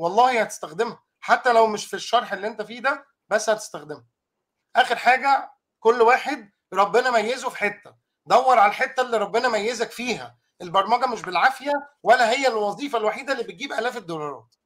والله هتستخدمها حتى لو مش في الشرح اللي انت فيه ده بس هتستخدمها اخر حاجه كل واحد ربنا ميزه في حته دور على الحته اللي ربنا ميزك فيها البرمجه مش بالعافيه ولا هي الوظيفه الوحيده اللي بتجيب الاف الدولارات